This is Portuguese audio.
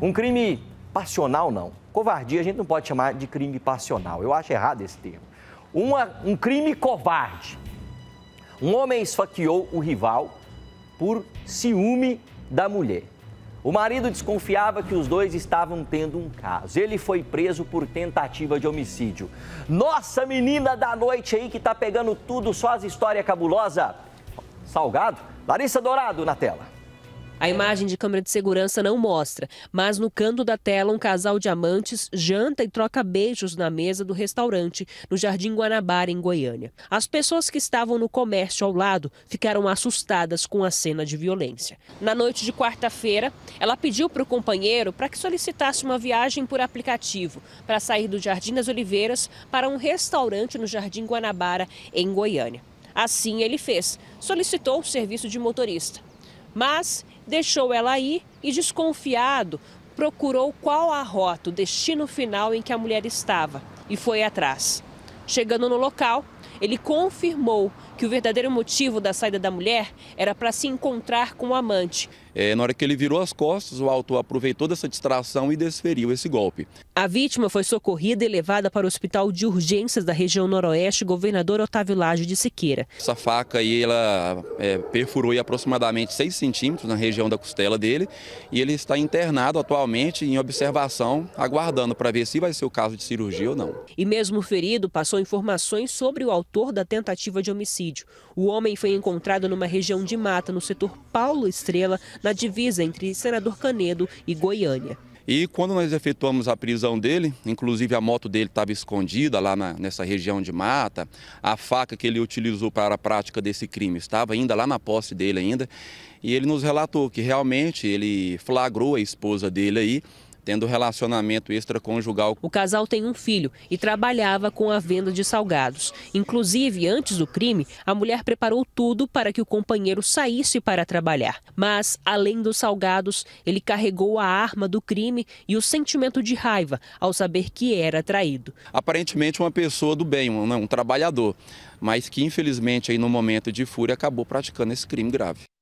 Um crime passional, não. Covardia a gente não pode chamar de crime passional. Eu acho errado esse termo. Uma, um crime covarde. Um homem esfaqueou o rival por ciúme da mulher. O marido desconfiava que os dois estavam tendo um caso. Ele foi preso por tentativa de homicídio. Nossa menina da noite aí que tá pegando tudo, só as histórias cabulosa. Salgado? Larissa Dourado na tela. A imagem de câmera de segurança não mostra, mas no canto da tela, um casal de amantes janta e troca beijos na mesa do restaurante no Jardim Guanabara, em Goiânia. As pessoas que estavam no comércio ao lado ficaram assustadas com a cena de violência. Na noite de quarta-feira, ela pediu para o companheiro para que solicitasse uma viagem por aplicativo para sair do Jardim das Oliveiras para um restaurante no Jardim Guanabara, em Goiânia. Assim ele fez, solicitou o serviço de motorista. Mas deixou ela ir e, desconfiado, procurou qual a rota, o destino final em que a mulher estava e foi atrás. Chegando no local, ele confirmou que o verdadeiro motivo da saída da mulher era para se encontrar com o amante, é, na hora que ele virou as costas, o autor aproveitou dessa distração e desferiu esse golpe. A vítima foi socorrida e levada para o Hospital de Urgências da região noroeste, governador Otávio Laje de Siqueira. Essa faca aí, ela é, perfurou aproximadamente 6 centímetros na região da costela dele e ele está internado atualmente em observação, aguardando para ver se vai ser o caso de cirurgia ou não. E mesmo ferido, passou informações sobre o autor da tentativa de homicídio. O homem foi encontrado numa região de mata, no setor Paulo Estrela, na divisa entre Senador Canedo e Goiânia. E quando nós efetuamos a prisão dele, inclusive a moto dele estava escondida lá na, nessa região de mata, a faca que ele utilizou para a prática desse crime estava ainda lá na posse dele ainda, e ele nos relatou que realmente ele flagrou a esposa dele aí tendo relacionamento extraconjugal. O casal tem um filho e trabalhava com a venda de salgados. Inclusive, antes do crime, a mulher preparou tudo para que o companheiro saísse para trabalhar. Mas, além dos salgados, ele carregou a arma do crime e o sentimento de raiva ao saber que era traído. Aparentemente, uma pessoa do bem, um, né, um trabalhador, mas que infelizmente, aí, no momento de fúria, acabou praticando esse crime grave.